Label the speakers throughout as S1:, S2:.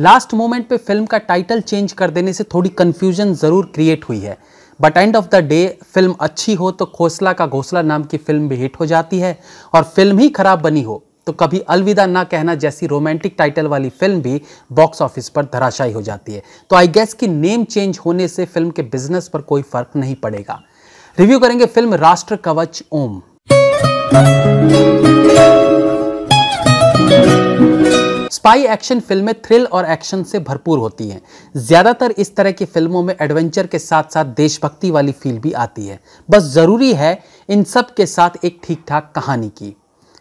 S1: last moment पे film का title change कर देने से थोड़ी कन्फ्यूजन ज़रूर क्रिएट हुई है but end of the day film अच्छी हो तो खोसला का घोसला नाम की फिल्म भी हिट हो जाती है और फिल्म ही खराब बनी हो तो कभी अलविदा ना कहना जैसी रोमांटिक टाइटल वाली फिल्म भी बॉक्स ऑफिस पर धराशायी हो जाती है तो आई गेस कि नेम चेंज होने से फिल्म के बिजनेस पर कोई फर्क नहीं पड़ेगा रिव्यू करेंगे film Rashtra Kavach Om spy action फिल्में थ्रिल और एक्शन से भरपूर होती हैं ज़्यादातर इस तरह की फिल्मों में एडवेंचर के साथ साथ देशभक्ति वाली फील भी आती है बस ज़रूरी है इन सब के साथ एक ठीक ठाक कहानी की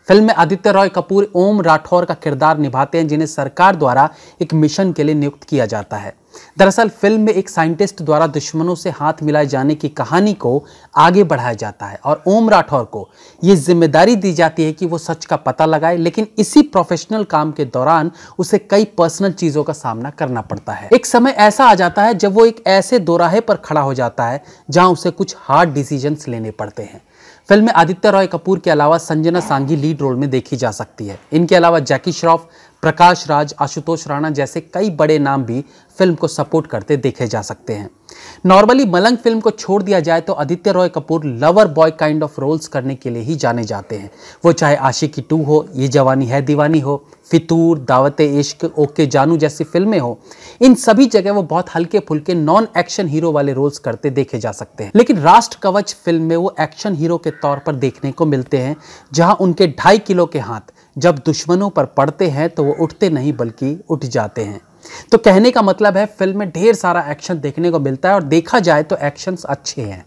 S1: फिल्म में आदित्य रॉय कपूर ओम राठौर का किरदार निभाते हैं जिन्हें सरकार द्वारा एक मिशन के लिए नियुक्त किया जाता है दरअसल फिल्म में एक साइंटिस्ट द्वारा दुश्मनों से हाथ मिलाए जाने की कहानी को आगे बढ़ाया जाता है और ओम राठौर को ये जिम्मेदारी दी जाती है कि वो सच का पता लगाए लेकिन इसी प्रोफेशनल काम के दौरान उसे कई पर्सनल चीज़ों का सामना करना पड़ता है एक समय ऐसा आ जाता है जब वो एक ऐसे दोराहे पर खड़ा हो जाता है जहाँ उसे कुछ हार्ड डिसीजन लेने पड़ते हैं फिल्म में आदित्य रॉय कपूर के अलावा संजना सांगी लीड रोल में देखी जा सकती है इनके अलावा जैकी श्रॉफ प्रकाश राज आशुतोष राणा जैसे कई बड़े नाम भी फिल्म को सपोर्ट करते देखे जा सकते हैं नॉर्मली मलंग फिल्म को छोड़ दिया जाए तो Aditya Roy Kapoor lover boy kind of roles करने के लिए ही जाने जाते हैं वो चाहे आशिकी टू हो ये जवानी है दीवानी हो फितूर दावत इश्क ओके जानू जैसी फिल्में हो इन सभी जगह वो बहुत हल्के फुल्के नॉन एक्शन हीरो वाले रोल्स करते देखे जा सकते हैं लेकिन राष्ट्र कवच फिल्म में वो एक्शन हीरो के तौर पर देखने को मिलते हैं जहां उनके ढाई किलो के हाथ जब दुश्मनों पर पड़ते हैं तो वो उठते नहीं बल्कि उठ जाते हैं तो कहने का मतलब है फिल्म में ढेर सारा एक्शन देखने को मिलता है और देखा जाए तो एक्शंस अच्छे हैं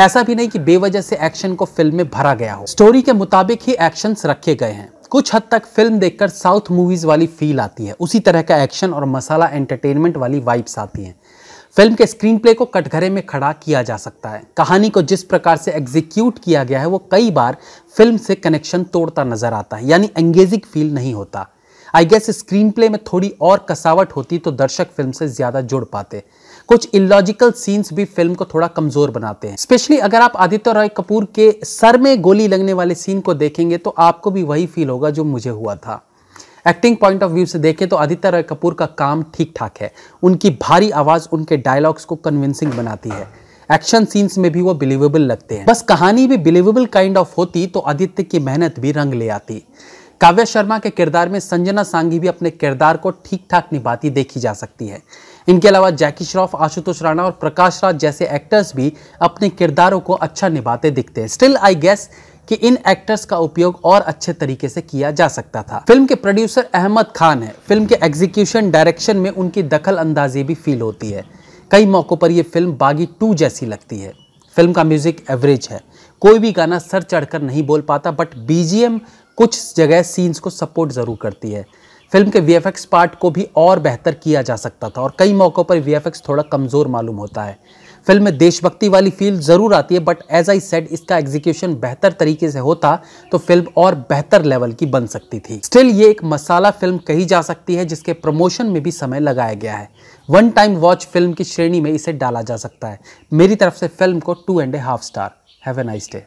S1: ऐसा भी नहीं कि बेवजह से एक्शन को फिल्म में भरा गया हो स्टोरी के मुताबिक ही एक्शंस रखे गए हैं कुछ हद तक फिल्म देखकर साउथ मूवीज वाली फील आती है उसी तरह का एक्शन और मसाला एंटरटेनमेंट वाली वाइब्स आती हैं फिल्म के स्क्रीन प्ले को कटघरे में खड़ा किया जा सकता है कहानी को जिस प्रकार से एग्जीक्यूट किया गया है वो कई बार फिल्म से कनेक्शन तोड़ता नजर आता है यानी एंगेजिंग फील नहीं होता आई गेस स्क्रीन प्ले में थोड़ी और कसावट होती तो दर्शक फिल्म से ज़्यादा जुड़ पाते कुछ इलॉजिकल सीन्स भी फिल्म को थोड़ा कमज़ोर बनाते हैं स्पेशली अगर आप आदित्य रॉय कपूर के सर में गोली लगने वाले सीन को देखेंगे तो आपको भी वही फील होगा जो मुझे हुआ था एक्टिंग पॉइंट ऑफ व्यू से देखें तो आदित्य रॉय कपूर का काम ठीक ठाक है उनकी भारी आवाज़ उनके डायलॉग्स को कन्विंसिंग बनाती है एक्शन सीन्स में भी वो बिलीवेबल लगते हैं बस कहानी भी बिलीवेबल काइंड ऑफ होती तो आदित्य की मेहनत भी रंग ले आती काव्य शर्मा के किरदार में संजना सांगी भी अपने किरदार को ठीक ठाक निभाती देखी जा सकती है इनके अलावा जैकी श्रॉफ आशुतोष राणा और प्रकाश राज जैसे एक्टर्स भी अपने किरदारों को अच्छा निभाते दिखते हैं स्टिल आई गेस कि इन एक्टर्स का उपयोग और अच्छे तरीके से किया जा सकता था फिल्म के प्रोड्यूसर अहमद खान है फिल्म के एग्जीक्यूशन डायरेक्शन में उनकी दखल अंदाजी भी फील होती है कई मौक़ों पर यह फिल्म बागी टू जैसी लगती है फिल्म का म्यूजिक एवरेज है कोई भी गाना सर चढ़कर नहीं बोल पाता बट बीजीएम कुछ जगह सीन्स को सपोर्ट ज़रूर करती है फिल्म के वी पार्ट को भी और बेहतर किया जा सकता था और कई मौक़ों पर वी थोड़ा कमज़ोर मालूम होता है फिल्म में देशभक्ति वाली फील ज़रूर आती है बट एज आई सेड इसका एग्जीक्यूशन बेहतर तरीके से होता तो फिल्म और बेहतर लेवल की बन सकती थी स्टिल ये एक मसाला फिल्म कही जा सकती है जिसके प्रमोशन में भी समय लगाया गया है वन टाइम वॉच फिल्म की श्रेणी में इसे डाला जा सकता है मेरी तरफ से फिल्म को two and a half star have a nice day